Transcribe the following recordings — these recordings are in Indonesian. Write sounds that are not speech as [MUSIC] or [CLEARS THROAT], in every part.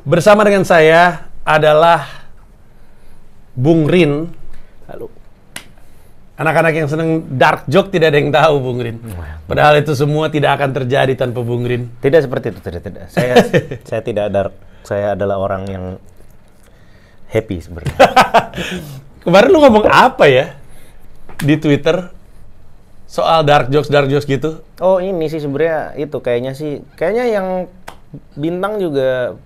Bersama dengan saya adalah Bung Rin. Halo. Anak-anak yang seneng dark joke tidak ada yang tahu Bung Rin. Oh, ya. Padahal itu semua tidak akan terjadi tanpa Bung Rin. Tidak seperti itu, tidak tidak. Saya [LAUGHS] saya tidak dark. Saya adalah orang yang happy sebenarnya. [LAUGHS] Kemarin lu ngomong apa ya di Twitter soal dark jokes dark jokes gitu? Oh ini sih sebenarnya itu kayaknya sih kayaknya yang bintang juga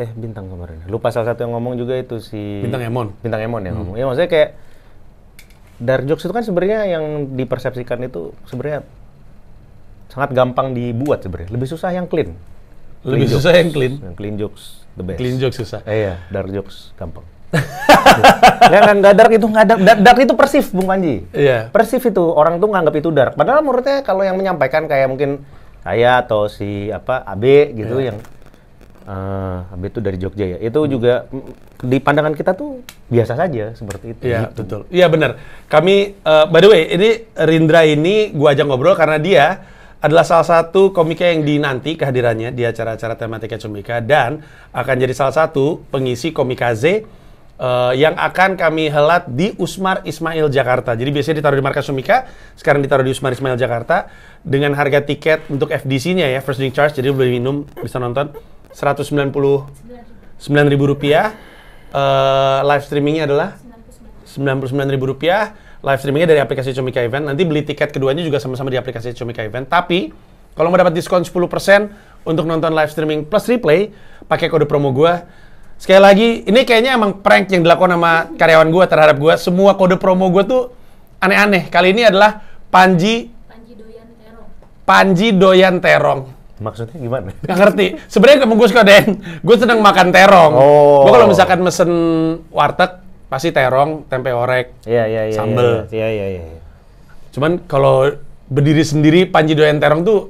eh bintang kemarin lupa salah satu yang ngomong juga itu si bintang Emon bintang Emon yang hmm. ngomong ya maksudnya kayak dark jokes itu kan sebenarnya yang dipersepsikan itu sebenarnya sangat gampang dibuat sebenarnya lebih susah yang clean, lebih jokes. susah yang clean yang clean jokes the best clean jokes susah eh, iya dark jokes gampang [LAUGHS] ya, nggak, kan, nggak, nggak dark itu nggak dark, dark, itu persif Bung Panji yeah. persif itu orang tuh nganggap itu dark padahal menurutnya kalau yang menyampaikan kayak mungkin saya atau si apa AB gitu yeah. yang Uh, habis itu dari Jogja ya. Itu hmm. juga mm, di pandangan kita tuh biasa saja seperti itu. Iya, gitu. betul. Iya benar. Kami uh, by the way, ini Rindra ini gua ajak ngobrol karena dia adalah salah satu komika yang dinanti kehadirannya di acara-acara tematika Comika dan akan jadi salah satu pengisi Komikaze uh, yang akan kami helat di Usmar Ismail Jakarta. Jadi biasanya ditaruh di markas Sumika, sekarang ditaruh di Usmar Ismail Jakarta dengan harga tiket untuk FDC-nya ya, first drink charge, jadi beli minum, bisa nonton 199 ribu rupiah. Uh, live streamingnya adalah 99 ribu rupiah. Live streamingnya dari aplikasi Comika Event. Nanti beli tiket keduanya juga sama-sama di aplikasi Comika Event. Tapi kalau mau dapat diskon 10% untuk nonton live streaming plus replay, pakai kode promo gua. Sekali lagi, ini kayaknya emang prank yang dilakukan sama karyawan gua terhadap gua. Semua kode promo gua tuh aneh-aneh. Kali ini adalah Panji Panji Doyan Terong. Panji Doyan Terong. Maksudnya gimana? [LAUGHS] Gak ngerti. Sebenarnya gue suka deng. Gue seneng makan terong. Oh. Gue kalau misalkan mesen warteg pasti terong, tempe orek, iya, iya, iya, iya sambel. Iya, iya, iya, iya. Cuman kalau berdiri sendiri Panji doyan terong tuh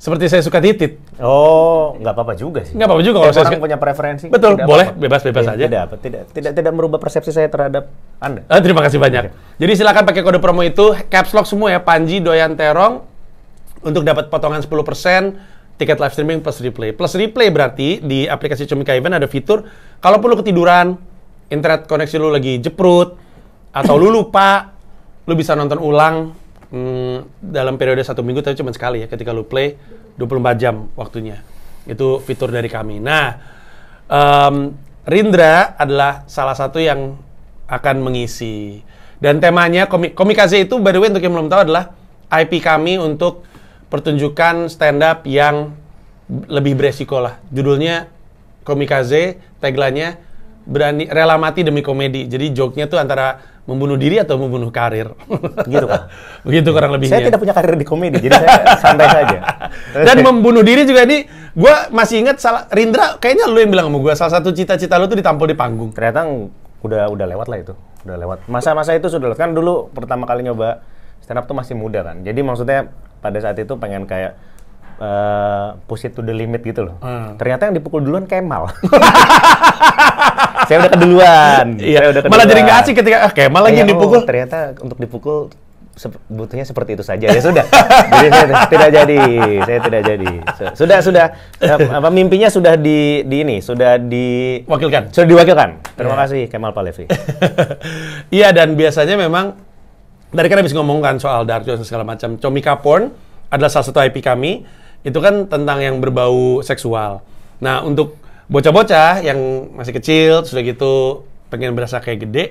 seperti saya suka titit. Oh, nggak apa-apa juga sih. Nggak apa-apa juga kalau saya punya preferensi. Betul, boleh, bebas-bebas iya, aja. Tidak, tidak, tidak, tidak merubah persepsi saya terhadap Anda. Ah, terima kasih banyak. Oke. Jadi silakan pakai kode promo itu, caps lock semua ya, Panji doyan terong, untuk dapat potongan 10%, tiket live streaming plus replay. Plus replay berarti di aplikasi Comika Event ada fitur, kalau perlu ketiduran, internet koneksi lu lagi jeprut, atau lu lupa, lu bisa nonton ulang hmm, dalam periode satu minggu, tapi cuma sekali ya, ketika lu play 24 jam waktunya. Itu fitur dari kami. Nah, um, Rindra adalah salah satu yang akan mengisi. Dan temanya komik komikasi itu by the way untuk yang belum tahu adalah IP kami untuk pertunjukan stand up yang lebih beresiko lah. Judulnya Komikaze, tagline-nya berani rela mati demi komedi. Jadi joke-nya tuh antara membunuh diri atau membunuh karir. [LAUGHS] Gitu Pak. Begitu kurang lebihnya. Saya tidak punya karir di komedi, jadi saya santai saja. [LAUGHS] Dan membunuh diri juga ini, gue masih ingat salah, Rindra kayaknya lu yang bilang sama gue, salah satu cita-cita lu tuh ditampol di panggung. Ternyata udah udah lewat lah itu, udah lewat. Masa-masa itu sudah lewat. Kan dulu pertama kali nyoba stand up tuh masih muda kan. Jadi maksudnya pada saat itu pengen kayak uh, push it to the limit gitu loh. Hmm. Ternyata yang dipukul duluan Kemal. [LAUGHS] saya udah keduluan. Iya. Saya udah keduluan. Malah jadi nggak asik ketika ah, Kemal lagi iya, yang dipukul. Oh, ternyata untuk dipukul sebetulnya seperti itu saja ya sudah [LAUGHS] jadi saya tidak jadi saya tidak jadi sudah sudah apa mimpinya sudah di di ini sudah diwakilkan sudah diwakilkan terima yeah. kasih Kemal Palevi [LAUGHS] iya dan biasanya memang dari kan habis ngomong kan soal dark segala macam. Comi Kaporn adalah salah satu IP kami. Itu kan tentang yang berbau seksual. Nah, untuk bocah-bocah yang masih kecil, sudah gitu pengen berasa kayak gede,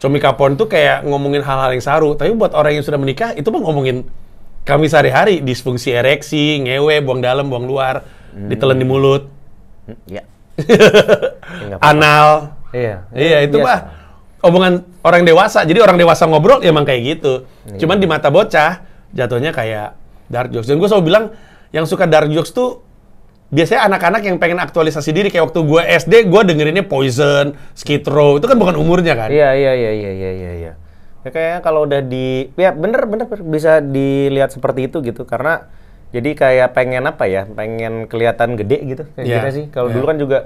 Comi Kaporn tuh kayak ngomongin hal-hal yang saru. Tapi buat orang yang sudah menikah, itu mah ngomongin kami sehari-hari disfungsi ereksi, ngewe, buang dalam, buang luar, hmm. ditelan di mulut. Hmm, ya. [LAUGHS] Anal. Iya. Iya, itu iya mah omongan orang dewasa. Jadi orang dewasa ngobrol ya emang kayak gitu. Iya. Cuman di mata bocah jatuhnya kayak dark jokes. Dan gue selalu bilang yang suka dark jokes tuh biasanya anak-anak yang pengen aktualisasi diri kayak waktu gue SD gue dengerinnya Poison, Skid Row itu kan bukan umurnya kan? Iya iya iya iya iya iya. Ya, Ya, kayaknya kalau udah di ya bener, bener bisa dilihat seperti itu gitu karena jadi kayak pengen apa ya? Pengen kelihatan gede gitu kayak yeah. kita gitu sih. Kalau yeah. dulu kan juga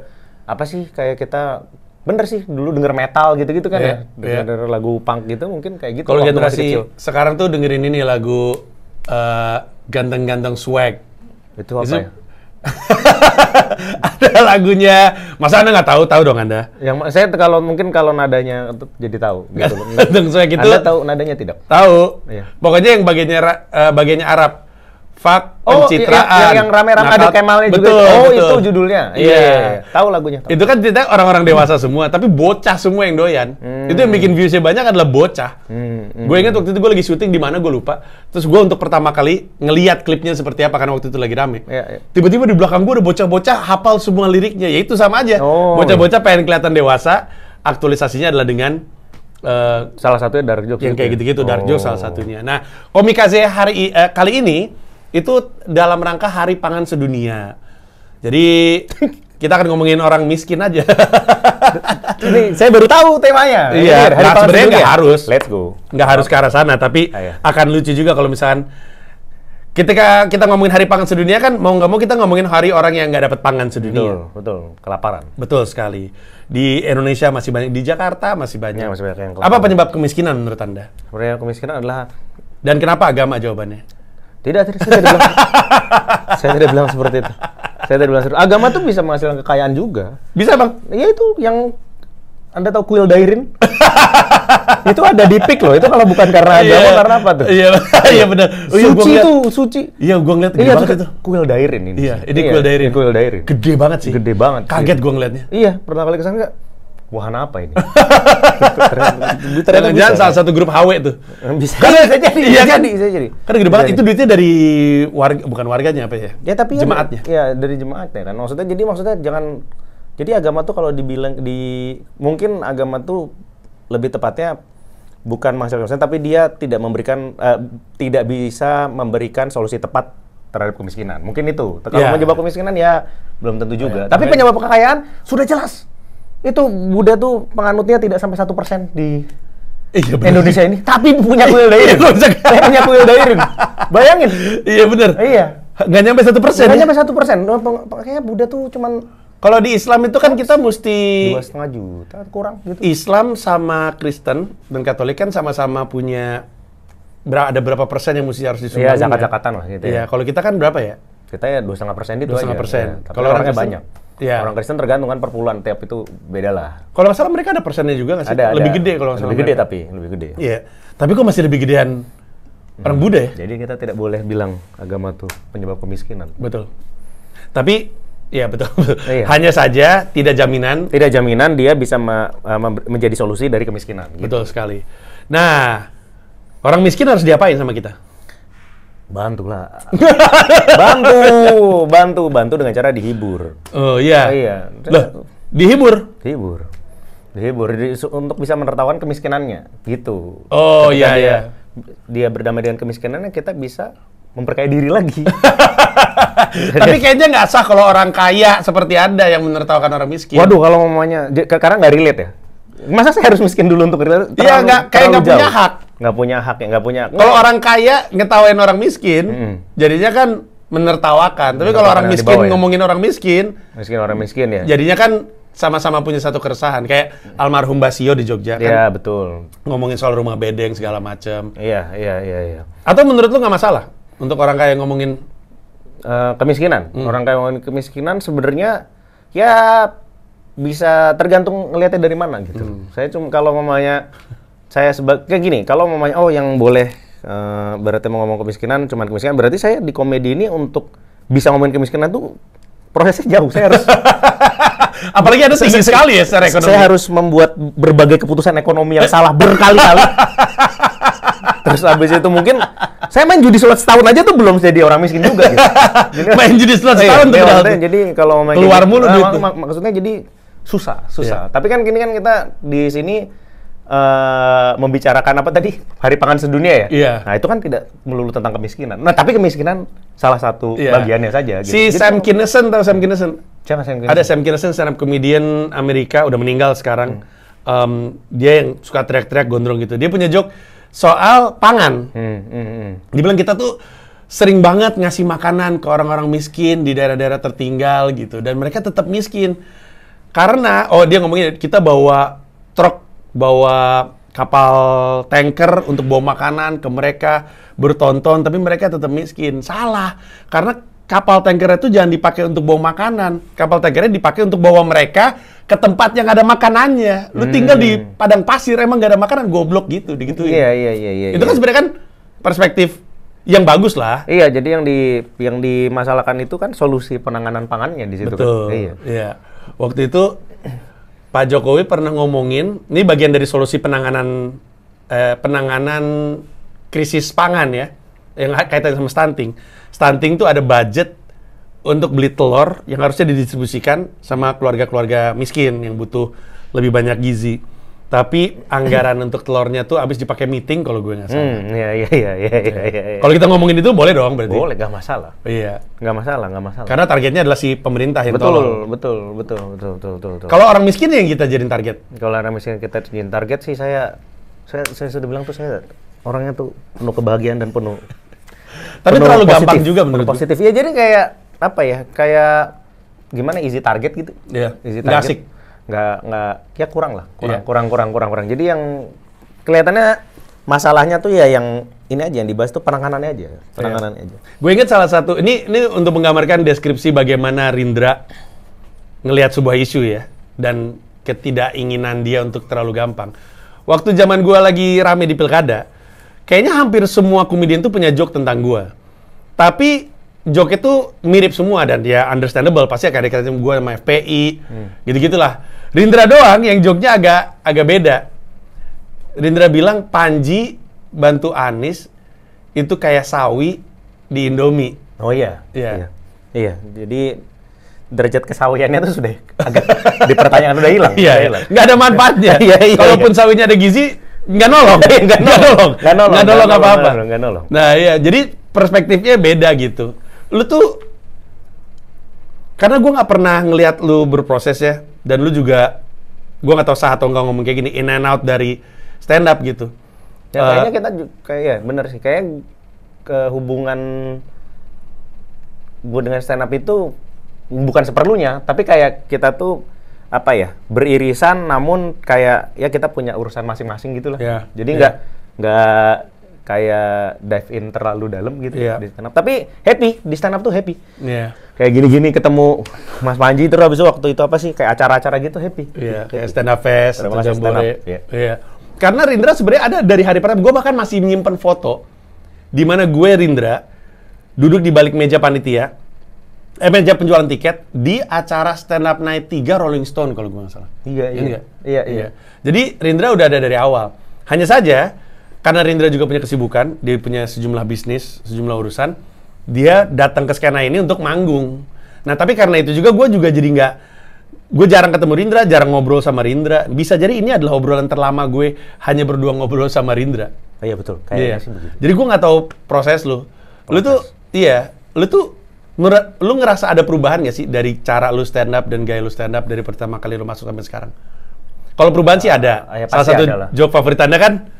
apa sih kayak kita bener sih dulu denger metal gitu-gitu kan yeah, ya denger, iya, yeah. denger lagu punk gitu mungkin kayak gitu kalau generasi sekarang tuh dengerin ini lagu uh, ganteng-ganteng swag itu apa ya [LAUGHS] ada lagunya masa anda nggak tahu tahu dong anda yang saya kalau mungkin kalau nadanya jadi tahu gitu [LAUGHS] ganteng swag itu anda tahu nadanya tidak tahu iya. pokoknya yang bagiannya uh, bagiannya Arab fak, oh, iya, pencitraan. Iya, yang, yang rame-rame ada Kemalnya betul, Oh, betul. itu judulnya. Iya. Yeah. Yeah, iya. Tahu lagunya. Tahu. Itu kan cerita orang-orang dewasa semua, tapi bocah semua yang doyan. Hmm. Itu yang bikin viewsnya banyak adalah bocah. Hmm, hmm. Gue ingat waktu itu gue lagi syuting di mana gue lupa. Terus gue untuk pertama kali ngeliat klipnya seperti apa karena waktu itu lagi rame. Yeah, yeah. Tiba-tiba di belakang gue ada bocah-bocah hafal semua liriknya. Ya itu sama aja. bocah Bocah-bocah pengen kelihatan dewasa. Aktualisasinya adalah dengan Uh, salah satunya dark joke yang gitu kayak ya? gitu-gitu ya? dark joke oh. salah satunya. Nah, komikase hari uh, kali ini itu dalam rangka Hari Pangan Sedunia. Jadi [LAUGHS] kita akan ngomongin orang miskin aja. [LAUGHS] Ini saya baru tahu temanya. Iya, nah, sebenarnya nggak harus. Let's go. Nggak harus ke arah sana, tapi ah, iya. akan lucu juga kalau misalkan ketika kita ngomongin hari pangan sedunia kan mau nggak mau kita ngomongin hari orang yang nggak dapat pangan sedunia. Betul, betul. Kelaparan. Betul sekali. Di Indonesia masih banyak, di Jakarta masih banyak. Ya, masih banyak yang Apa penyebab kemiskinan menurut Anda? Sebenarnya kemiskinan adalah dan kenapa agama jawabannya? Tidak, saya tidak bilang. saya tidak bilang seperti itu. Saya tidak bilang seperti itu. Agama tuh bisa menghasilkan kekayaan juga. Bisa, Bang. Ya itu yang anda tahu kuil dairin? [LAUGHS] itu ada di pick loh. Itu kalau bukan karena iya. agama yeah. karena apa tuh? Iya, [LAUGHS] iya benar. Oh, iya, suci itu, suci. Iya, gua ngeliat gede iya, banget itu. Kuil dairin ini. Iya, ini iya, kuil dairin. Kuil dairin. Gede banget sih. Gede banget. Kaget iya. gua ngeliatnya. Iya, pertama kali kesana wahana apa ini? [LAUGHS] ternyata jangan salah satu grup HW tuh. [LAUGHS] Iya bisa, kan, bisa jadi, iya jadi, bisa jadi. Kan gede banget, itu duitnya dari warga, bukan warganya apa ya? Ya tapi kan Jemaatnya. Ya, ya dari jemaatnya kan. Maksudnya, jadi maksudnya jangan, jadi agama tuh kalau dibilang, di mungkin agama tuh lebih tepatnya bukan masalah tapi dia tidak memberikan, uh, tidak bisa memberikan solusi tepat terhadap kemiskinan. Mungkin itu. Kalau yeah. menyebab kemiskinan ya belum tentu juga. Yeah. Tapi penyebab kekayaan sudah jelas itu Buddha tuh penganutnya tidak sampai satu persen di iya, bener. Indonesia ini, tapi punya iya, kuil dairin. Iya, Saya punya kuil dairin. Bayangin. Iya bener. Iya. Gak nyampe satu persen. Gak ya? nyampe satu persen. Oh, kayaknya Buddha tuh cuman kalau di Islam itu kan kita mesti dua setengah juta kurang gitu. Islam sama Kristen dan Katolik kan sama-sama punya ada berapa persen yang mesti harus disumbangkan? Iya, kan? zakat-zakatan lah gitu. Ya. Iya, ya. kalau kita kan berapa ya? Kita ya dua setengah persen itu dua setengah persen. Iya, kalau orangnya banyak. Yeah. Orang Kristen tergantung kan perpuluhan tiap itu beda lah. Kalau nggak salah mereka ada persennya juga nggak sih? Ada, lebih ada. gede kalau nggak salah. Lebih gede mereka. tapi lebih gede. Iya. Yeah. Tapi kok masih lebih gedean hmm. orang Buddha ya? Jadi kita tidak boleh bilang agama tuh penyebab kemiskinan. Betul. Tapi ya betul. [LAUGHS] Iya. Hanya saja tidak jaminan. Tidak jaminan dia bisa eh, menjadi solusi dari kemiskinan. Gitu. Betul sekali. Nah, orang miskin harus diapain sama kita? Bantu lah. [LAUGHS] bantu, bantu, bantu dengan cara dihibur. Oh iya. Oh, iya. Loh, dihibur? Dihibur. Dihibur di, untuk bisa menertawakan kemiskinannya, gitu. Oh Ketika iya dia, iya. Dia berdamai dengan kemiskinannya, kita bisa memperkaya diri lagi. [LAUGHS] Tapi kayaknya nggak sah kalau orang kaya seperti Anda yang menertawakan orang miskin. Waduh, kalau mamanya karena nggak relate ya. Masa saya harus miskin dulu untuk relate? Iya, nggak kayak nggak punya hak nggak punya hak ya nggak punya kalau orang kaya ngetawain orang miskin hmm. jadinya kan menertawakan tapi kalau orang miskin ya? ngomongin orang miskin miskin orang miskin ya jadinya kan sama-sama punya satu keresahan kayak almarhum Basio di Jogja kan. Iya, betul. Ngomongin soal rumah bedeng segala macam. Iya, iya, iya, iya. Atau menurut lu nggak masalah untuk orang kaya ngomongin uh, kemiskinan? Hmm. Orang kaya ngomongin kemiskinan sebenarnya ya bisa tergantung ngelihatnya dari mana gitu. Hmm. Saya cuma kalau mamanya saya sebagai gini, kalau mamanya oh yang boleh uh, berarti mau ngomong kemiskinan cuma kemiskinan berarti saya di komedi ini untuk bisa ngomongin kemiskinan tuh prosesnya jauh. Saya harus [LAUGHS] apalagi ada tinggi sekali ya secara ekonomi. Saya harus membuat berbagai keputusan ekonomi yang salah berkali-kali. [LAUGHS] Terus abis itu mungkin saya main judi slot setahun aja tuh belum jadi orang miskin juga. Gitu. Jadi, [LAUGHS] main judi slot iya, setahun iya, tuh. Iya, jadi kalau main keluar gini, mulu nah, Mak maksudnya jadi susah, susah. Iya. Tapi kan gini kan kita di sini uh, membicarakan apa tadi Hari Pangan Sedunia ya. Yeah. Nah itu kan tidak melulu tentang kemiskinan. Nah tapi kemiskinan salah satu yeah. bagiannya saja. Gitu. Si Jadi, Sam Kinison tahu Sam Kinison? Siapa Sam Kinison? Ada Sam Kinison, stand up comedian Amerika udah meninggal sekarang. Hmm. Um, dia yang suka teriak-teriak gondrong gitu. Dia punya joke soal pangan. Hmm, hmm, hmm. Dibilang kita tuh sering banget ngasih makanan ke orang-orang miskin di daerah-daerah tertinggal gitu dan mereka tetap miskin karena oh dia ngomongin kita bawa truk bawa kapal tanker untuk bawa makanan ke mereka bertonton tapi mereka tetap miskin salah karena kapal tanker itu jangan dipakai untuk bawa makanan kapal tankernya dipakai untuk bawa mereka ke tempat yang ada makanannya lu hmm. tinggal di padang pasir emang gak ada makanan goblok gitu gitu iya iya iya iya itu kan iya. sebenarnya kan perspektif yang bagus lah. Iya, jadi yang di yang dimasalahkan itu kan solusi penanganan pangannya di situ kan. Betul. kan. Iya. iya. Waktu itu Pak Jokowi pernah ngomongin, ini bagian dari solusi penanganan eh, penanganan krisis pangan ya, yang kaitan sama stunting. Stunting itu ada budget untuk beli telur yang harusnya didistribusikan sama keluarga-keluarga miskin yang butuh lebih banyak gizi tapi anggaran untuk telurnya tuh habis dipakai meeting kalau gue nggak salah. Hmm, iya, iya, iya, iya iya iya iya iya. Kalau kita ngomongin itu boleh dong berarti. Boleh, nggak masalah. Iya. Nggak masalah, nggak masalah. Karena targetnya adalah si pemerintah yang betul, tolong. Betul, betul, betul, betul, betul, betul. Kalau orang miskin yang kita jadiin target. Kalau orang miskin kita jadiin target sih saya saya saya sudah bilang tuh saya orangnya tuh penuh kebahagiaan dan penuh [LAUGHS] Tapi penuh terlalu positif, gampang juga menurut positif. Iya, jadi kayak apa ya? Kayak gimana easy target gitu. Iya. Yeah. Easy target. asik nggak nggak ya kurang lah kurang yeah. kurang kurang kurang kurang jadi yang kelihatannya masalahnya tuh ya yang ini aja yang dibahas tuh penanganannya aja iya. penanganannya yeah. aja gue inget salah satu ini ini untuk menggambarkan deskripsi bagaimana Rindra ngelihat sebuah isu ya dan ketidakinginan dia untuk terlalu gampang waktu zaman gue lagi rame di pilkada kayaknya hampir semua komedian tuh punya joke tentang gue tapi joke itu mirip semua dan dia understandable pasti akan dikasih gue sama FPI hmm. gitu gitulah Rindra doang yang joknya agak agak beda Rindra bilang Panji bantu Anis itu kayak sawi di Indomie oh iya yeah. iya iya jadi derajat kesawiannya tuh sudah agak [LAUGHS] di pertanyaan udah hilang iya, iya. nggak ada manfaatnya [LAUGHS] iya, iya, iya, kalaupun iya. sawinya ada gizi nggak [LAUGHS] nolong nggak nolong nggak nolong nggak nolong apa apa nggak nolong nah iya jadi perspektifnya beda gitu lu tuh karena gue nggak pernah ngelihat lu berproses ya dan lu juga gue nggak tahu sah atau nggak ngomong kayak gini in and out dari stand up gitu ya, uh, kayaknya eh, kita kayak ya bener sih kayak hubungan gue dengan stand up itu bukan seperlunya tapi kayak kita tuh apa ya beririsan namun kayak ya kita punya urusan masing-masing gitulah yeah. jadi ya. nggak yeah. nggak kayak dive in terlalu dalam gitu yeah. Iya. di stand up. Tapi happy di stand up tuh happy. Yeah. Kayak gini-gini ketemu Mas Panji terus habis itu waktu itu apa sih kayak acara-acara gitu happy. Iya, yeah, kayak stand up fest, stand up. Iya. Yeah. Yeah. Karena Rindra sebenarnya ada dari hari pertama gue bahkan masih menyimpan foto di mana gue Rindra duduk di balik meja panitia eh meja penjualan tiket di acara stand up night 3 Rolling Stone kalau gue nggak salah. Iya, iya iya. iya. iya, iya. Jadi Rindra udah ada dari awal. Hanya saja karena Rindra juga punya kesibukan, dia punya sejumlah bisnis, sejumlah urusan, dia datang ke skena ini untuk manggung. Nah tapi karena itu juga gue juga jadi nggak gue jarang ketemu Rindra, jarang ngobrol sama Rindra. Bisa jadi ini adalah obrolan terlama gue hanya berdua ngobrol sama Rindra. Oh, iya betul, Kayak yeah. Iya. Jadi gue nggak tahu proses lu. Proses. Lu tuh, iya, lu tuh lu ngerasa ada perubahan gak sih dari cara lu stand up dan gaya lu stand up dari pertama kali lu masuk sampai sekarang? Kalau perubahan sih ah, ada. Ah, ya, Salah satu adalah. joke favorit anda kan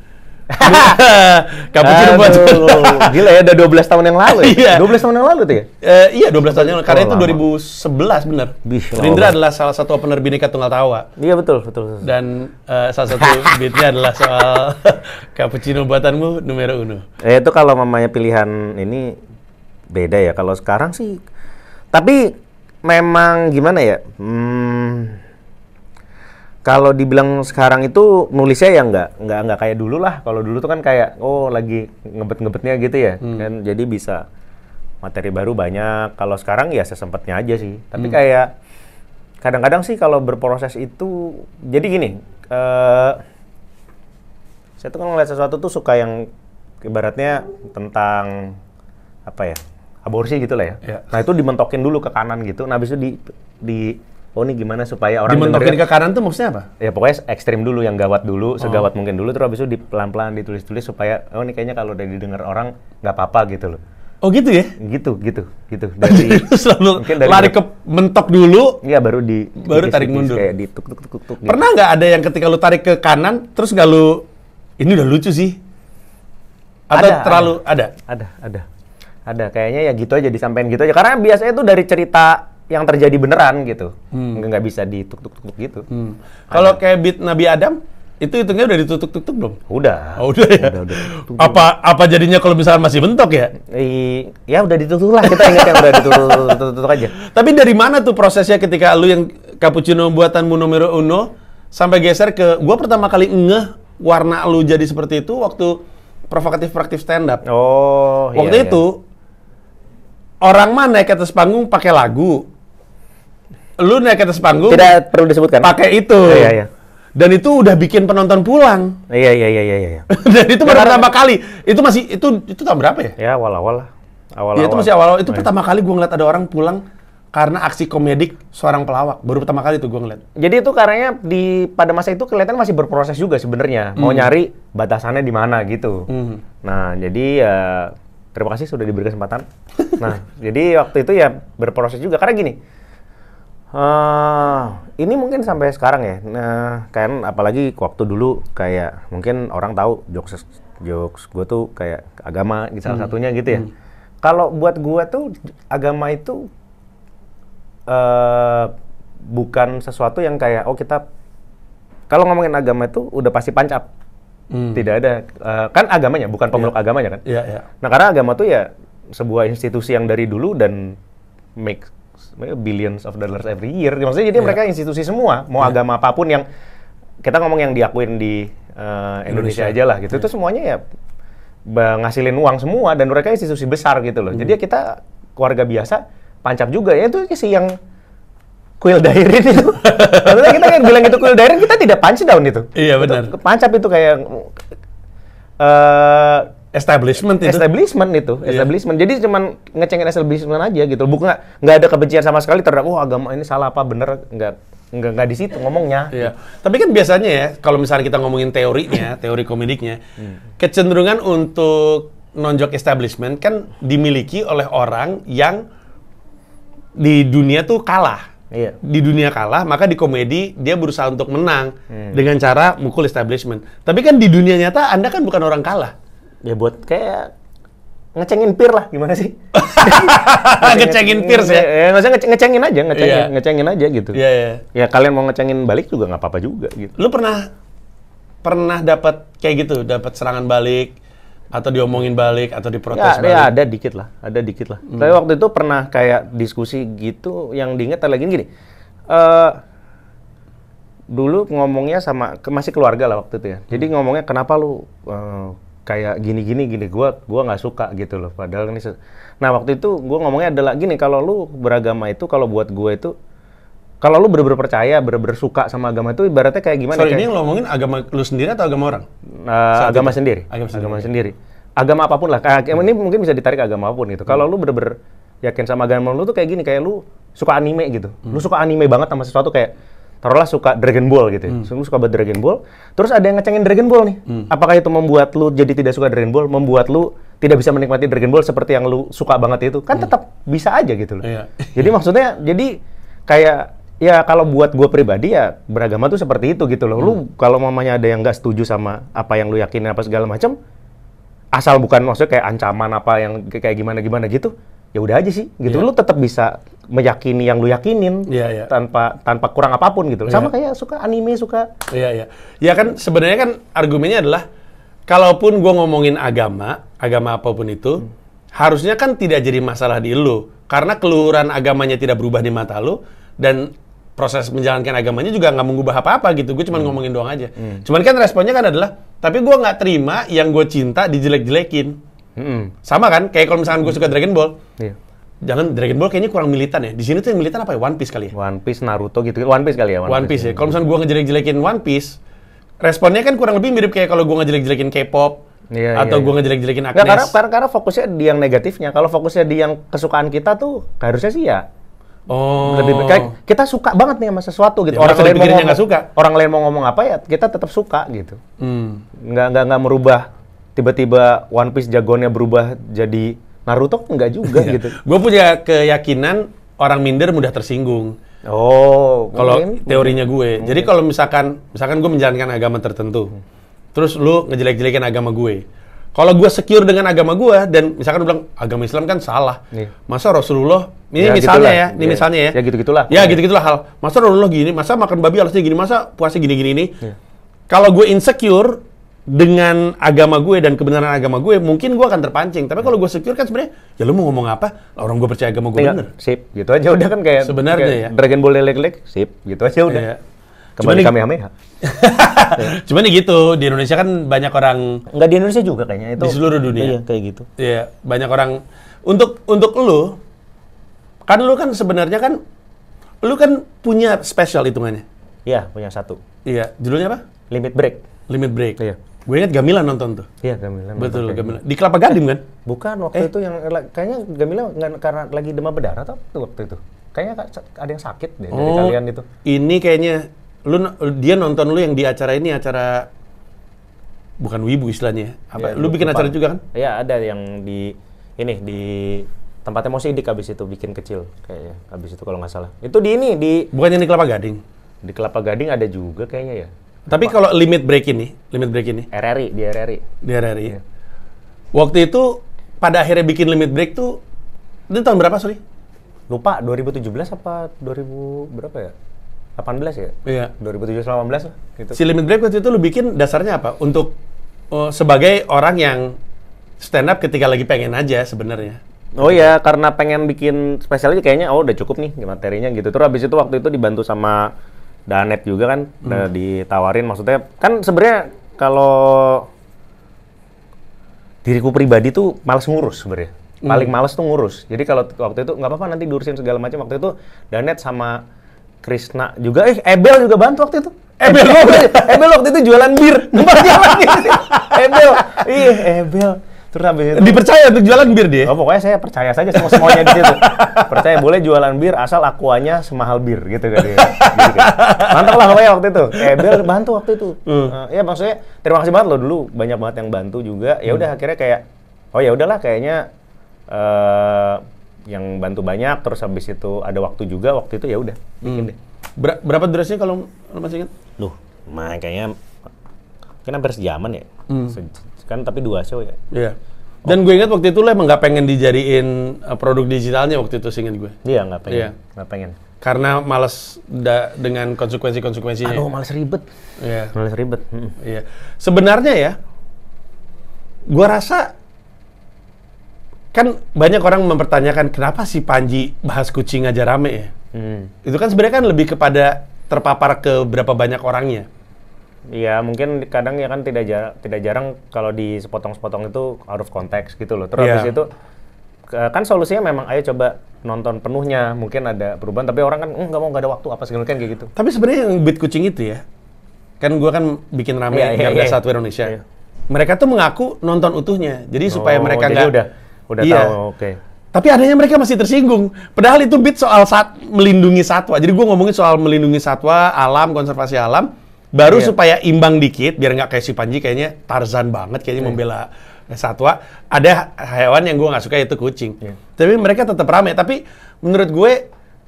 [LAUGHS] Cappuccino buat [LAUGHS] Gila ya, udah 12 tahun yang lalu ya? 12 iya. tahun yang lalu tuh ya? Uh, iya, 12 tahun yang lalu. Karena oh, itu lama. 2011 bener. Ya Rindra adalah salah satu opener Bineka Tunggal Tawa. Iya, betul. betul. Dan uh, salah satu [LAUGHS] beatnya adalah soal Cappuccino buatanmu numero uno. Eh, itu kalau mamanya pilihan ini beda ya. Kalau sekarang sih, tapi memang gimana ya? Hmm, kalau dibilang sekarang itu nulisnya ya nggak nggak nggak kayak dulu lah. Kalau dulu tuh kan kayak oh lagi ngebet-ngebetnya gitu ya. Hmm. Kan jadi bisa materi baru banyak. Kalau sekarang ya sesempatnya aja sih. Tapi hmm. kayak kadang-kadang sih kalau berproses itu jadi gini. Uh, saya tuh kalau ngeliat sesuatu tuh suka yang ibaratnya tentang apa ya aborsi gitu lah ya. ya. Nah itu dimentokin dulu ke kanan gitu. Nah habis itu di di oh ini gimana supaya orang dimentokin dengerin. ke kanan tuh maksudnya apa? Ya pokoknya ekstrim dulu yang gawat dulu, oh. segawat mungkin dulu terus abis itu di pelan-pelan ditulis-tulis supaya oh ini kayaknya kalau udah didengar orang nggak apa-apa gitu loh. Oh gitu ya? Gitu, gitu, gitu. [LAUGHS] Dari selalu dari lari ke mentok dulu. ya baru di baru di tarik mundur. Kayak dituk, tuk tuk tuk tuk. Gitu. Pernah nggak ada yang ketika lu tarik ke kanan terus nggak lu ini udah lucu sih? Atau ada, terlalu ada. ada? Ada, ada. Ada kayaknya ya gitu aja disampaikan gitu aja karena biasanya tuh dari cerita yang terjadi beneran gitu hmm. nggak bisa ditutup-tutup gitu hmm. kalau kayak beat Nabi Adam itu hitungnya udah ditutup-tutup belum? Udah. Oh, udah ya. Udah, udah, apa apa jadinya kalau misalnya masih bentok ya? I, ya udah ditutup lah kita ingat yang udah ditutup tutup aja. [LAUGHS] Tapi dari mana tuh prosesnya ketika lu yang cappuccino buatanmu Mero uno sampai geser ke gua pertama kali ngeh warna lu jadi seperti itu waktu provokatif praktif stand up. Oh, Waktu iya, iya. itu iya. orang mana naik atas panggung pakai lagu, lu naik ke atas panggung tidak perlu disebutkan pakai itu iya, iya, iya. dan itu udah bikin penonton pulang iya iya iya iya, iya. iya. [LAUGHS] dan itu ya, baru pertama kali itu masih itu itu tahun berapa ya ya awal awal lah awal awal ya, itu masih awal awal itu iya. pertama kali gua ngeliat ada orang pulang karena aksi komedik seorang pelawak baru pertama kali tuh gua ngeliat. Jadi itu karenanya di pada masa itu kelihatan masih berproses juga sebenarnya mau hmm. nyari batasannya di mana gitu. Mm. Nah jadi ya terima kasih sudah diberi kesempatan. [LAUGHS] nah jadi waktu itu ya berproses juga karena gini Uh, ini mungkin sampai sekarang ya. Nah, kan apalagi waktu dulu kayak mungkin orang tahu jokes jokes gue tuh kayak agama gitu, salah hmm. satunya gitu ya. Hmm. Kalau buat gue tuh agama itu uh, bukan sesuatu yang kayak oh kita kalau ngomongin agama itu udah pasti pancap. Hmm. Tidak ada uh, kan agamanya bukan pemeluk yeah. agamanya kan. Iya, yeah, yeah. Nah, karena agama tuh ya sebuah institusi yang dari dulu dan make billions of dollars every year. Maksudnya jadi yeah. mereka institusi semua, mau yeah. agama apapun yang kita ngomong yang diakuin di uh, Indonesia, Indonesia aja lah gitu. Yeah. Itu semuanya ya ngasilin uang semua dan mereka institusi besar gitu loh. Mm. Jadi hmm. ya kita keluarga biasa pancap juga ya itu sih yang kuil dairin itu. [LAUGHS] Maksudnya kita kan bilang itu kuil dairin kita tidak punch down itu. Iya benar. Pancap itu kayak eh, establishment itu establishment itu yeah. establishment jadi cuman ngecengin establishment aja gitu bukan nggak nggak ada kebencian sama sekali terhadap oh agama ini salah apa bener nggak nggak nggak di situ ngomongnya yeah. tapi kan biasanya ya kalau misalnya kita ngomongin teorinya [CLEARS THROAT] teori komediknya hmm. kecenderungan untuk nonjok establishment kan dimiliki oleh orang yang di dunia tuh kalah yeah. di dunia kalah maka di komedi dia berusaha untuk menang hmm. dengan cara mukul establishment tapi kan di dunia nyata anda kan bukan orang kalah ya buat kayak ngecengin pir lah gimana sih? [LAUGHS] ngecengin pir ya? Ya maksudnya ngece ngecengin aja, ngecengin, yeah. ngecengin aja gitu. Iya, yeah, yeah. Ya kalian mau ngecengin balik juga nggak apa-apa juga gitu. Lu pernah pernah dapat kayak gitu, dapat serangan balik atau diomongin balik atau diprotes ya, ya balik? Ya ada dikit lah, ada dikit lah. Hmm. Tapi waktu itu pernah kayak diskusi gitu yang diingat lagi gini. Uh, dulu ngomongnya sama masih keluarga lah waktu itu ya. Jadi hmm. ngomongnya kenapa lu uh, kayak gini-gini gini gua, gua nggak suka gitu loh padahal ini nah waktu itu gua ngomongnya adalah gini kalau lu beragama itu kalau buat gua itu kalau lu bener-bener percaya, bener-bener suka sama agama itu ibaratnya kayak gimana? Sorry, kayak, ini yang ngomongin agama lu sendiri atau agama orang? Uh, agama sendiri. Agama sendiri. Agama sendiri. Agama apapun lah. kayak ah, hmm. ini mungkin bisa ditarik agama apapun gitu. Hmm. Kalau lu bener-bener yakin sama agama lu tuh kayak gini, kayak lu suka anime gitu. Hmm. Lu suka anime banget sama sesuatu kayak taruhlah suka Dragon Ball gitu, ya. hmm. lu suka banget Dragon Ball, terus ada yang ngecengin Dragon Ball nih, hmm. apakah itu membuat lu jadi tidak suka Dragon Ball, membuat lu tidak bisa menikmati Dragon Ball seperti yang lu suka banget itu, kan hmm. tetap bisa aja gitu loh. Yeah. jadi maksudnya, jadi kayak ya kalau buat gue pribadi ya beragama tuh seperti itu gitu loh. Hmm. Lu kalau mamanya ada yang nggak setuju sama apa yang lu yakinin apa segala macam, asal bukan maksudnya kayak ancaman apa yang kayak gimana gimana gitu, ya udah aja sih gitu yeah. lu tetap bisa meyakini yang lu yakinin yeah, yeah. tanpa tanpa kurang apapun gitu yeah. sama kayak suka anime suka ya yeah, iya yeah. ya kan sebenarnya kan argumennya adalah kalaupun gua ngomongin agama agama apapun itu hmm. harusnya kan tidak jadi masalah di lu karena keluhuran agamanya tidak berubah di mata lu dan proses menjalankan agamanya juga nggak mengubah apa-apa gitu gue cuma hmm. ngomongin doang aja hmm. cuman kan responnya kan adalah tapi gua nggak terima yang gue cinta dijelek-jelekin Hmm. Sama kan? Kayak kalau misalkan gue suka Dragon Ball. Iya. Jangan Dragon Ball kayaknya kurang militan ya. Di sini tuh yang militan apa ya? One Piece kali ya. One Piece, Naruto gitu. One Piece kali ya. One, One Piece, Piece ya. ya. Kalau misalkan gue ngejelek-jelekin One Piece, responnya kan kurang lebih mirip kayak kalau gue ngejelek-jelekin K-pop. Iya, iya atau iya, gue ngejelek-jelekin Agnes. Nggak, karena, karena, karena fokusnya di yang negatifnya. Kalau fokusnya di yang kesukaan kita tuh harusnya sih ya Oh. Lebih kayak kita suka banget nih sama sesuatu gitu. Ya, orang lain mau ngomong, suka. Orang lain mau ngomong apa ya kita tetap suka gitu. Hmm. Nggak nggak nggak merubah tiba-tiba One Piece jagonya berubah jadi Naruto enggak juga iya. gitu. Gue punya keyakinan orang minder mudah tersinggung. Oh, kalau teorinya gue. Mungkin. Jadi kalau misalkan misalkan gue menjalankan agama tertentu, terus lu ngejelek-jelekin agama gue. Kalau gue secure dengan agama gue dan misalkan lu bilang agama Islam kan salah, Nih. Iya. masa Rasulullah ini ya, misalnya gitulah. ya, ini ya. misalnya ya, ya gitu gitulah, ya iya. gitu gitulah hal, masa Rasulullah gini, masa makan babi alasnya gini, masa puasa gini gini ini. Ya. Kalau gue insecure, dengan agama gue dan kebenaran agama gue, mungkin gue akan terpancing. Tapi kalau gue secure kan sebenarnya, ya lu mau ngomong apa? Orang gue percaya agama gue iya, bener. Sip, gitu aja udah kan kayak sebenarnya kayak ya. Dragon Ball lelek-lek, sip, gitu aja udah. Iya. Kembali Cuman kami [LAUGHS] Cuman gitu, di Indonesia kan banyak orang Enggak di Indonesia juga kayaknya itu. Di seluruh dunia. Iya, kayak gitu. Iya, banyak orang untuk untuk lu kan lu kan sebenarnya kan lu kan punya spesial hitungannya. Iya, punya satu. Iya, judulnya apa? Limit Break. Limit Break. Iya Gue ingat Gamila nonton tuh. Iya Gamila. Betul Gamila. Di Kelapa Gading kan? Bukan waktu eh. itu yang kayaknya Gamila nggak karena lagi demam berdarah tuh waktu itu. Kayaknya ada yang sakit deh oh, dari kalian itu. Ini kayaknya lu dia nonton lu yang di acara ini acara bukan wibu istilahnya. Ya, apa? Ya, lu bikin acara juga kan? Iya ada yang di ini di tempatnya mau di habis itu bikin kecil kayaknya habis itu kalau nggak salah itu di ini di bukannya di kelapa gading di kelapa gading ada juga kayaknya ya tapi kalau limit break ini, limit break ini. RRI, di RRI. Di RRI. Ya? Iya. Waktu itu pada akhirnya bikin limit break tuh itu tahun berapa sorry? Lupa 2017 apa 2000 berapa ya? 18 ya? Iya. 2017 18 lah gitu. Si limit break waktu itu lu bikin dasarnya apa? Untuk uh, sebagai orang yang stand up ketika lagi pengen aja sebenarnya. Oh iya, karena pengen bikin spesial aja kayaknya oh udah cukup nih materinya gitu. Terus habis itu waktu itu dibantu sama Danet juga kan hmm. ditawarin maksudnya kan sebenarnya kalau diriku pribadi tuh males ngurus sebenarnya. Hmm. Paling males tuh ngurus. Jadi kalau waktu itu nggak apa-apa nanti diurusin segala macam. Waktu itu Danet sama Krisna juga, eh Ebel juga bantu waktu itu. Ebel, Ebel, [LAUGHS] Ebel waktu itu jualan bir. [LAUGHS] Tempat jualan [LAUGHS] Ebel, iya Ebel. Terus habis itu dipercaya untuk jualan bir dia. Oh, pokoknya saya percaya saja semua semuanya di situ. percaya boleh jualan bir asal akuanya semahal bir gitu kan. Gitu kan. Mantap lah pokoknya waktu itu. Eh, bantu waktu itu. Hmm. Uh, ya maksudnya terima kasih banget lo dulu banyak banget yang bantu juga. Ya udah hmm. akhirnya kayak oh ya udahlah kayaknya uh, yang bantu banyak terus habis itu ada waktu juga waktu itu ya udah bikin hmm. deh. Ber berapa durasinya kalau masih ingat? Loh, makanya kan hampir sejaman ya. Hmm. Se kan tapi dua show ya. Iya. Dan gue ingat waktu itu lo emang gak pengen dijadiin eh, produk digitalnya waktu itu singkat gue. Iya nggak pengen. Iya. Nggak pengen. Karena males da dengan konsekuensi-konsekuensinya. Aduh males ribet. Iya. Males ribet. Hmm. Iya. Sebenarnya ya, gue rasa kan banyak orang mempertanyakan kenapa sih Panji bahas kucing aja rame ya. Hmm. Itu kan sebenarnya kan lebih kepada terpapar ke berapa banyak orangnya. Iya, mungkin kadang ya kan tidak jarang, tidak jarang kalau di sepotong-sepotong itu out of context gitu loh. Terus yeah. itu kan solusinya memang ayo coba nonton penuhnya, mungkin ada perubahan tapi orang kan hmm, nggak mau nggak ada waktu apa segala kan kayak gitu. Tapi sebenarnya yang beat kucing itu ya. Kan gua kan bikin rame yeah, iya, Garda iya. yeah, Satwa Indonesia. Yeah. Mereka tuh mengaku nonton utuhnya. Jadi oh, supaya mereka nggak udah udah iya. tahu, oke. Okay. Tapi adanya mereka masih tersinggung. Padahal itu beat soal saat melindungi satwa. Jadi gue ngomongin soal melindungi satwa, alam, konservasi alam Baru yeah. supaya imbang dikit, biar nggak kayak si Panji kayaknya Tarzan banget, kayaknya yeah. membela satwa. Ada hewan yang gue nggak suka yaitu kucing. Yeah. Tapi mereka tetap rame. Tapi menurut gue,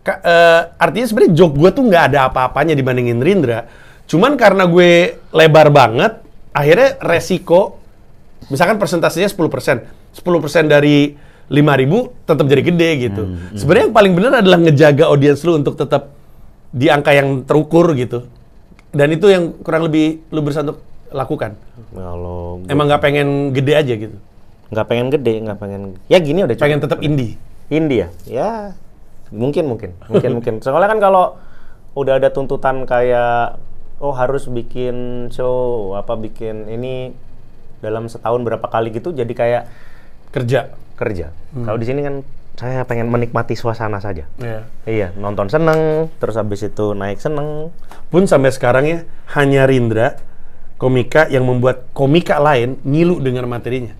ka, uh, artinya sebenarnya joke gue tuh nggak ada apa-apanya dibandingin Rindra. Cuman karena gue lebar banget, akhirnya resiko, misalkan persentasenya 10%. 10% dari lima ribu tetap jadi gede gitu. Hmm, hmm. Sebenarnya yang paling benar adalah ngejaga audiens lu untuk tetap di angka yang terukur gitu. Dan itu yang kurang lebih lu berusaha untuk lakukan. Kalau emang nggak pengen gede aja gitu. Nggak pengen gede, nggak pengen. Ya gini udah. Pengen tetap indie. Indie ya, ya mungkin mungkin mungkin mungkin. [LAUGHS] Soalnya kan kalau udah ada tuntutan kayak oh harus bikin show apa bikin ini dalam setahun berapa kali gitu jadi kayak kerja kerja. Hmm. Kalau di sini kan saya pengen menikmati suasana saja. Yeah. Iya, nonton seneng, terus habis itu naik seneng. Pun sampai sekarang ya, hanya Rindra, komika yang membuat komika lain ngilu dengar materinya.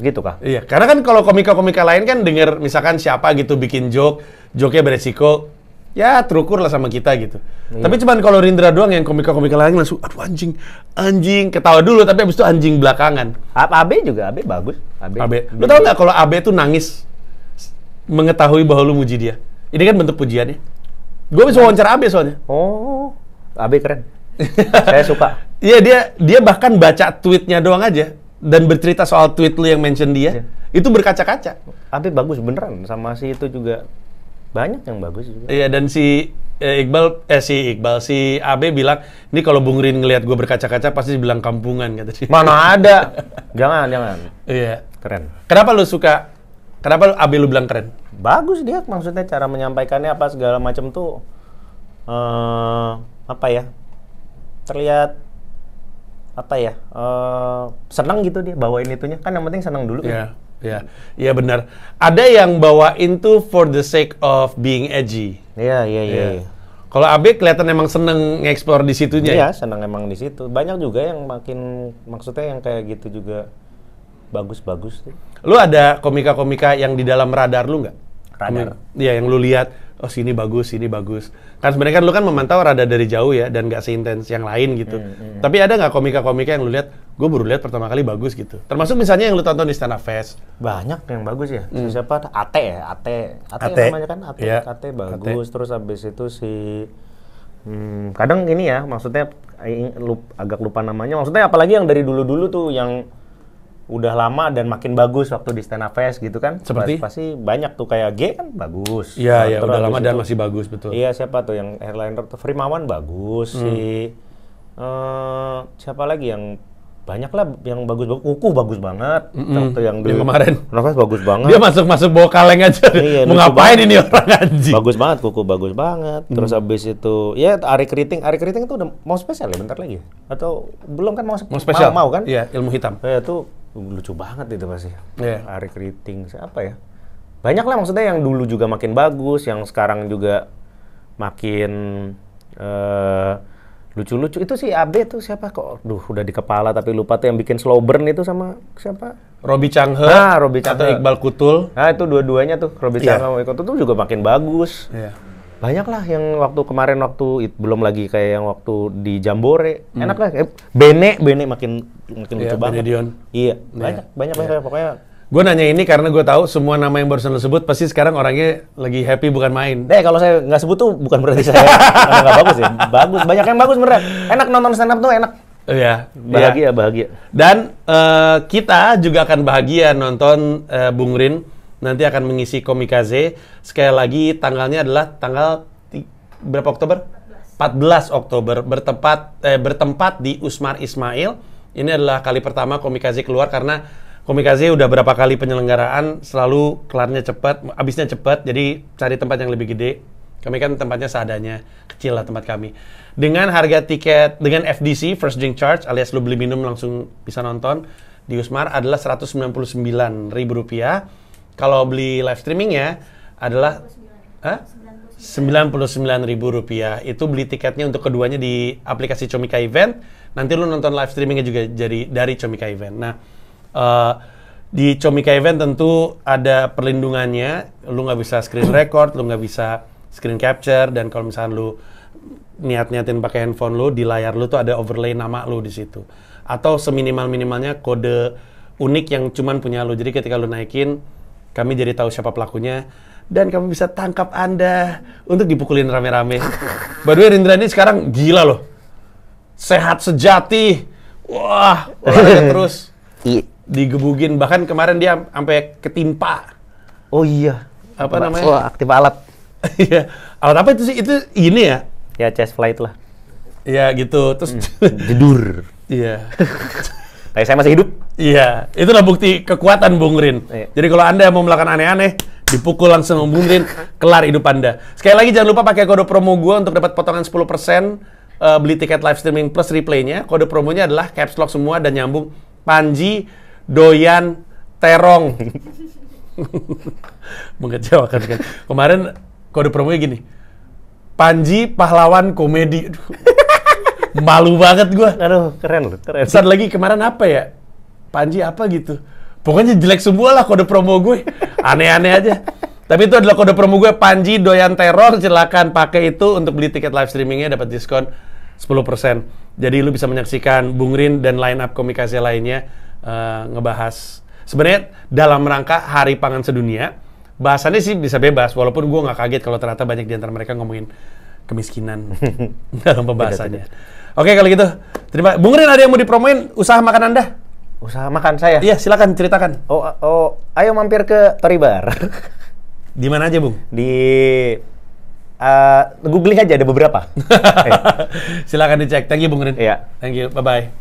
Gitu kah? Iya, karena kan kalau komika-komika lain kan dengar misalkan siapa gitu bikin joke, joke-nya beresiko, ya terukur lah sama kita gitu. Iya. Tapi cuman kalau Rindra doang yang komika-komika lain langsung, aduh anjing, anjing, ketawa dulu, tapi abis itu anjing belakangan. A- AB juga, AB bagus. AB, AB. Lo tau gak kalau AB tuh nangis mengetahui bahwa lu muji dia? Ini kan bentuk pujiannya. Gue bisa wawancara Abe soalnya. Oh, Abe keren. Saya suka. [LAUGHS] Iya dia dia bahkan baca tweetnya doang aja dan bercerita soal tweet lu yang mention dia. Ya. Itu berkaca-kaca. Abe bagus beneran sama si itu juga banyak yang bagus juga. Iya dan si eh, Iqbal eh si Iqbal si Abe bilang ini kalau Bung Rin ngelihat gue berkaca-kaca pasti bilang kampungan kata sih. Mana ada? [LAUGHS] jangan jangan. Iya. Keren. Kenapa lu suka Kenapa Abi lu bilang keren? Bagus dia maksudnya cara menyampaikannya apa segala macam tuh uh, apa ya? Terlihat apa ya? Uh, eh, senang gitu dia bawain itunya. Kan yang penting senang dulu. Kan. Iya. Yeah. iya ya benar. Ada yang bawain tuh for the sake of being edgy. Iya, iya, iya. Ya. Kalau Abi kelihatan emang seneng ngeksplor di situnya. Iya, ya? seneng emang di situ. Banyak juga yang makin maksudnya yang kayak gitu juga bagus-bagus tuh. Lu ada komika-komika yang di dalam radar lu nggak? Radar. Iya, yang lu lihat, oh sini bagus, sini bagus. Kan sebenarnya kan lu kan memantau radar dari jauh ya dan nggak seintens yang lain gitu. Hmm, hmm. hmm. Tapi ada nggak komika-komika yang lu lihat, gue baru lihat pertama kali bagus gitu. Termasuk misalnya yang lu tonton di stand up fest. Banyak yang bagus ya. Hmm. Siapa? Ate ya, Ate. Ate, Ate. namanya kan Ate. Ya. Ate bagus. Ate. Terus habis itu si Hmm, kadang ini ya, maksudnya eh, agak lupa namanya. Maksudnya apalagi yang dari dulu-dulu tuh yang udah lama dan makin bagus waktu di Stand Up Fest gitu kan. Seperti? pasti banyak tuh kayak G kan bagus. Iya, iya udah lama itu. dan masih bagus betul. Iya, siapa tuh yang airliner tuh Frimawan bagus hmm. si uh, eh, siapa lagi yang banyak lah yang bagus bagus kuku bagus banget mm -hmm. waktu yang dulu kemarin Nafas bagus banget dia masuk masuk bawa kaleng aja iya, mau ngapain banget. ini orang anjing bagus banget kuku bagus banget mm. terus abis itu ya Ari Keriting Ari Keriting itu udah mau spesial ya bentar lagi ya? atau belum kan mau mau spesial mau, mau kan iya ilmu hitam ya itu lucu banget itu pasti. Yeah. Ari Keriting, siapa ya? Banyak lah maksudnya yang dulu juga makin bagus, yang sekarang juga makin lucu eh, lucu-lucu itu si AB tuh siapa kok duh udah di kepala tapi lupa tuh yang bikin slow burn itu sama siapa Robi Changhe ah Robi Changhe Iqbal Kutul ah itu dua-duanya tuh Robi yeah. Changhe sama Iqbal Kutul juga makin bagus yeah banyaklah yang waktu kemarin waktu it, belum lagi kayak yang waktu di Jambore hmm. enak lah eh, Bene Bene makin makin iya, lucu lucu banget Dion. iya banyak yeah. banyak banyak yeah. Iya. pokoknya Gue nanya ini karena gue tahu semua nama yang barusan lo sebut pasti sekarang orangnya lagi happy bukan main. Deh kalau saya nggak sebut tuh bukan berarti saya [LAUGHS] nggak bagus ya. Bagus, banyak yang bagus beneran. Enak nonton stand up tuh enak. Iya, iya. bahagia, ya. bahagia. Dan uh, kita juga akan bahagia nonton uh, Bung Rin nanti akan mengisi Komikaze. Sekali lagi tanggalnya adalah tanggal berapa Oktober? 14 Oktober bertempat eh, bertempat di Usmar Ismail. Ini adalah kali pertama Komikaze keluar karena Komikaze udah berapa kali penyelenggaraan selalu kelarnya cepat, habisnya cepat. Jadi cari tempat yang lebih gede. Kami kan tempatnya seadanya, kecil lah tempat kami. Dengan harga tiket dengan FDC first drink charge alias lu beli minum langsung bisa nonton di Usmar adalah 199.000 rupiah kalau beli live streamingnya adalah sembilan puluh sembilan ribu rupiah itu beli tiketnya untuk keduanya di aplikasi Comika Event nanti lu nonton live streamingnya juga jadi dari Comika Event nah uh, di Comika Event tentu ada perlindungannya lu nggak bisa screen record lu nggak bisa screen capture dan kalau misalnya lu niat-niatin pakai handphone lu di layar lu tuh ada overlay nama lu di situ atau seminimal minimalnya kode unik yang cuman punya lu jadi ketika lu naikin kami jadi tahu siapa pelakunya dan kami bisa tangkap Anda untuk dipukulin rame-rame. [LAUGHS] By the way, Rindra ini sekarang gila loh. Sehat sejati. Wah, olahraga [LAUGHS] terus. Digebugin. Bahkan kemarin dia sampai ketimpa. Oh iya. Apa Mbak, namanya? Oh, aktif alat. [LAUGHS] Iya. alat apa itu sih? Itu ini ya? Ya, chest flight lah. Iya gitu. Terus... Hmm. Jedur. Iya. Tapi saya masih hidup. Iya, itulah bukti kekuatan Bung Rin. Iya. Jadi kalau Anda mau melakukan aneh-aneh, dipukul langsung Bung Rin, kelar hidup Anda. Sekali lagi jangan lupa pakai kode promo gue untuk dapat potongan 10% uh, eh, beli tiket live streaming plus replaynya. Kode promonya adalah caps lock semua dan nyambung Panji Doyan Terong. [LAUGHS] Mengecewakan kan. Kemarin kode promonya gini. Panji pahlawan komedi. Malu banget gue. Aduh, keren loh, keren. Saat lagi kemarin apa ya? Panji apa gitu. Pokoknya jelek semua lah kode promo gue. Aneh-aneh aja. Tapi itu adalah kode promo gue Panji Doyan Teror. Silakan pakai itu untuk beli tiket live streamingnya dapat diskon 10%. Jadi lu bisa menyaksikan Bung Rin dan line up komikasi lainnya uh, ngebahas sebenarnya dalam rangka Hari Pangan Sedunia. Bahasannya sih bisa bebas walaupun gue nggak kaget kalau ternyata banyak di antara mereka ngomongin kemiskinan [LAUGHS] dalam pembahasannya. Oke kalau gitu. Terima. Bung Rin ada yang mau dipromoin usaha makan Anda? Usaha makan saya? Iya, silakan ceritakan. Oh, oh, ayo mampir ke Toribar. [LAUGHS] Di mana aja, Bung? Di uh, eh, googling aja ada beberapa. [LAUGHS] Eh. silakan dicek. Thank you, Bung Rin. Iya. Thank you. Bye bye.